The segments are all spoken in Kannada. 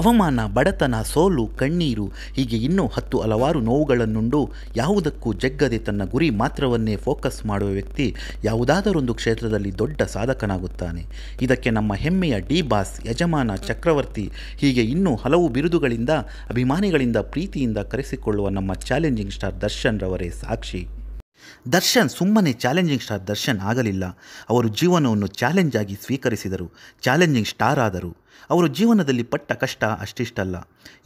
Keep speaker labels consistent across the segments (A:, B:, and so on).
A: ಅವಮಾನ ಬಡತನ ಸೋಲು ಕಣ್ಣೀರು ಹೀಗೆ ಇನ್ನೂ ಹತ್ತು ಹಲವಾರು ನೋವುಗಳನ್ನುಂಡು ಯಾವುದಕ್ಕೂ ಜಗ್ಗದೆ ತನ್ನ ಗುರಿ ಮಾತ್ರವನ್ನೇ ಫೋಕಸ್ ಮಾಡುವ ವ್ಯಕ್ತಿ ಯಾವುದಾದರೊಂದು ಕ್ಷೇತ್ರದಲ್ಲಿ ದೊಡ್ಡ ಸಾಧಕನಾಗುತ್ತಾನೆ ಇದಕ್ಕೆ ನಮ್ಮ ಹೆಮ್ಮೆಯ ಡಿ ಬಾಸ್ ಯಜಮಾನ ಚಕ್ರವರ್ತಿ ಹೀಗೆ ಇನ್ನೂ ಹಲವು ಬಿರುದುಗಳಿಂದ ಅಭಿಮಾನಿಗಳಿಂದ ಪ್ರೀತಿಯಿಂದ ಕರೆಸಿಕೊಳ್ಳುವ ನಮ್ಮ ಚಾಲೆಂಜಿಂಗ್ ಸ್ಟಾರ್ ದರ್ಶನ್ ರವರೇ ಸಾಕ್ಷಿ ದರ್ಶನ್ ಸುಮ್ಮನೆ ಚಾಲೆಂಜಿಂಗ್ ಸ್ಟಾರ್ ದರ್ಶನ್ ಆಗಲಿಲ್ಲ ಅವರು ಜೀವನವನ್ನು ಚಾಲೆಂಜ್ ಆಗಿ ಸ್ವೀಕರಿಸಿದರು ಚಾಲೆಂಜಿಂಗ್ ಸ್ಟಾರ್ ಆದರು ಅವರು ಜೀವನದಲ್ಲಿ ಪಟ್ಟ ಕಷ್ಟ ಅಷ್ಟಿಷ್ಟಲ್ಲ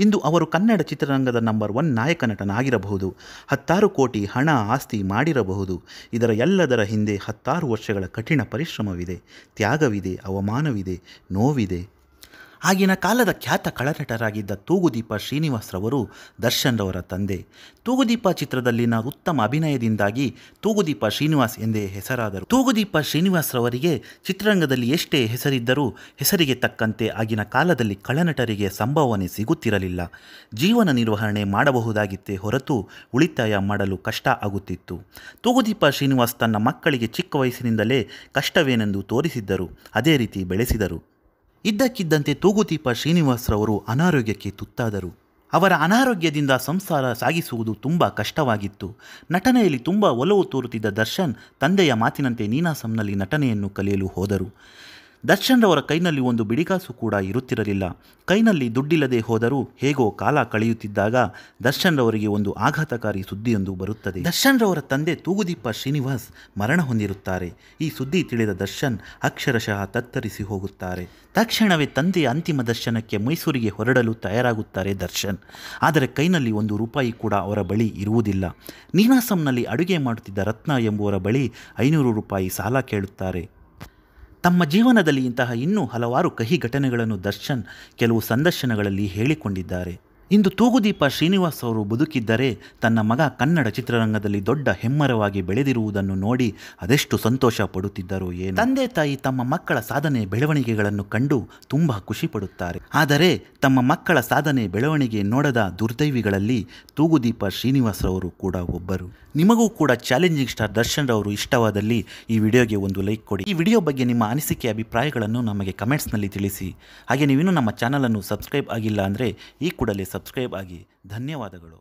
A: ಇಂದು ಅವರು ಕನ್ನಡ ಚಿತ್ರರಂಗದ ನಂಬರ್ ಒನ್ ನಾಯಕ ನಟನಾಗಿರಬಹುದು ಹತ್ತಾರು ಕೋಟಿ ಹಣ ಆಸ್ತಿ ಮಾಡಿರಬಹುದು ಇದರ ಎಲ್ಲದರ ಹಿಂದೆ ಹತ್ತಾರು ವರ್ಷಗಳ ಕಠಿಣ ಪರಿಶ್ರಮವಿದೆ ತ್ಯಾಗವಿದೆ ಅವಮಾನವಿದೆ ನೋವಿದೆ ಆಗಿನ ಕಾಲದ ಖ್ಯಾತ ಕಳನಟರಾಗಿದ್ದ ತೂಗುದೀಪ ಶ್ರೀನಿವಾಸ್ರವರು ದರ್ಶನ್ ರವರ ತಂದೆ ತೂಗುದೀಪ ಚಿತ್ರದಲ್ಲಿನ ಉತ್ತಮ ಅಭಿನಯದಿಂದಾಗಿ ತೂಗುದೀಪ ಶ್ರೀನಿವಾಸ್ ಎಂದೇ ಹೆಸರಾದರು ತೂಗುದೀಪ ಶ್ರೀನಿವಾಸ್ರವರಿಗೆ ಚಿತ್ರರಂಗದಲ್ಲಿ ಎಷ್ಟೇ ಹೆಸರಿದ್ದರೂ ಹೆಸರಿಗೆ ತಕ್ಕಂತೆ ಆಗಿನ ಕಾಲದಲ್ಲಿ ಕಳನಟರಿಗೆ ಸಂಭಾವನೆ ಸಿಗುತ್ತಿರಲಿಲ್ಲ ಜೀವನ ನಿರ್ವಹಣೆ ಮಾಡಬಹುದಾಗಿತ್ತೇ ಹೊರತು ಉಳಿತಾಯ ಮಾಡಲು ಕಷ್ಟ ಆಗುತ್ತಿತ್ತು ತೂಗುದೀಪ ಶ್ರೀನಿವಾಸ್ ತನ್ನ ಮಕ್ಕಳಿಗೆ ಚಿಕ್ಕ ವಯಸ್ಸಿನಿಂದಲೇ ಕಷ್ಟವೇನೆಂದು ತೋರಿಸಿದ್ದರು ಅದೇ ರೀತಿ ಬೆಳೆಸಿದರು ಇದ್ದಕ್ಕಿದ್ದಂತೆ ತೂಗುತೀಪ ಶ್ರೀನಿವಾಸ್ರವರು ಅನಾರೋಗ್ಯಕ್ಕೆ ತುತ್ತಾದರು ಅವರ ಅನಾರೋಗ್ಯದಿಂದ ಸಂಸಾರ ಸಾಗಿಸುವುದು ತುಂಬ ಕಷ್ಟವಾಗಿತ್ತು ನಟನೆಯಲ್ಲಿ ತುಂಬ ಒಲವು ತೋರುತ್ತಿದ್ದ ದರ್ಶನ್ ತಂದೆಯ ಮಾತಿನಂತೆ ನೀನಾಸಂನಲ್ಲಿ ನಟನೆಯನ್ನು ಕಲಿಯಲು ಹೋದರು ದರ್ಶನ್ರವರ ಕೈನಲ್ಲಿ ಒಂದು ಬಿಡಿಕಾಸು ಕೂಡ ಇರುತ್ತಿರಲಿಲ್ಲ ಕೈನಲ್ಲಿ ದುಡ್ಡಿಲ್ಲದೆ ಹೋದರೂ ಹೇಗೋ ಕಾಲ ಕಳೆಯುತ್ತಿದ್ದಾಗ ದರ್ಶನ್ರವರಿಗೆ ಒಂದು ಆಘಾತಕಾರಿ ಸುದ್ದಿಯೊಂದು ಬರುತ್ತದೆ ದರ್ಶನ್ರವರ ತಂದೆ ತೂಗುದೀಪ ಶ್ರೀನಿವಾಸ್ ಮರಣ ಹೊಂದಿರುತ್ತಾರೆ ಈ ಸುದ್ದಿ ತಿಳಿದ ದರ್ಶನ್ ಅಕ್ಷರಶಃ ತತ್ತರಿಸಿ ಹೋಗುತ್ತಾರೆ ತಕ್ಷಣವೇ ತಂದೆಯ ಅಂತಿಮ ದರ್ಶನಕ್ಕೆ ಮೈಸೂರಿಗೆ ಹೊರಡಲು ತಯಾರಾಗುತ್ತಾರೆ ದರ್ಶನ್ ಆದರೆ ಕೈನಲ್ಲಿ ಒಂದು ರೂಪಾಯಿ ಕೂಡ ಅವರ ಬಳಿ ಇರುವುದಿಲ್ಲ ನೀನಾಸಂನಲ್ಲಿ ಅಡುಗೆ ಮಾಡುತ್ತಿದ್ದ ರತ್ನ ಎಂಬುವರ ಬಳಿ ಐನೂರು ರೂಪಾಯಿ ಸಾಲ ಕೇಳುತ್ತಾರೆ ತಮ್ಮ ಜೀವನದಲ್ಲಿ ಇಂತಹ ಇನ್ನೂ ಹಲವಾರು ಕಹಿ ಘಟನೆಗಳನ್ನು ದರ್ಶನ್ ಕೆಲವು ಸಂದರ್ಶನಗಳಲ್ಲಿ ಹೇಳಿಕೊಂಡಿದ್ದಾರೆ ಇಂದು ತೂಗುದೀಪ ಶ್ರೀನಿವಾಸ್ ಅವರು ಬದುಕಿದ್ದರೆ ತನ್ನ ಮಗ ಕನ್ನಡ ಚಿತ್ರರಂಗದಲ್ಲಿ ದೊಡ್ಡ ಹೆಮ್ಮರವಾಗಿ ಬೆಳೆದಿರುವುದನ್ನು ನೋಡಿ ಅದೆಷ್ಟು ಸಂತೋಷ ಪಡುತ್ತಿದ್ದರು ಏನು ತಂದೆ ತಾಯಿ ತಮ್ಮ ಮಕ್ಕಳ ಸಾಧನೆ ಬೆಳವಣಿಗೆಗಳನ್ನು ಕಂಡು ತುಂಬ ಖುಷಿ ಪಡುತ್ತಾರೆ ಆದರೆ ತಮ್ಮ ಮಕ್ಕಳ ಸಾಧನೆ ಬೆಳವಣಿಗೆ ನೋಡದ ದುರ್ದೈವಿಗಳಲ್ಲಿ ತೂಗುದೀಪ ಶ್ರೀನಿವಾಸ್ ಅವರು ಕೂಡ ಒಬ್ಬರು ನಿಮಗೂ ಕೂಡ ಚಾಲೆಂಜಿಂಗ್ ಸ್ಟಾರ್ ದರ್ಶನ್ ರವರು ಇಷ್ಟವಾದಲ್ಲಿ ಈ ವಿಡಿಯೋಗೆ ಒಂದು ಲೈಕ್ ಕೊಡಿ ಈ ವಿಡಿಯೋ ಬಗ್ಗೆ ನಿಮ್ಮ ಅನಿಸಿಕೆ ಅಭಿಪ್ರಾಯಗಳನ್ನು ನಮಗೆ ಕಮೆಂಟ್ಸ್ನಲ್ಲಿ ತಿಳಿಸಿ ಹಾಗೆ ನೀವಿನ್ನೂ ನಮ್ಮ ಚಾನಲನ್ನು ಸಬ್ಸ್ಕ್ರೈಬ್ ಆಗಿಲ್ಲ ಅಂದರೆ ಈ ಕೂಡಲೇ ಸಬ್ಸ್ಕ್ರೈಬ್ ಆಗಿ ಧನ್ಯವಾದಗಳು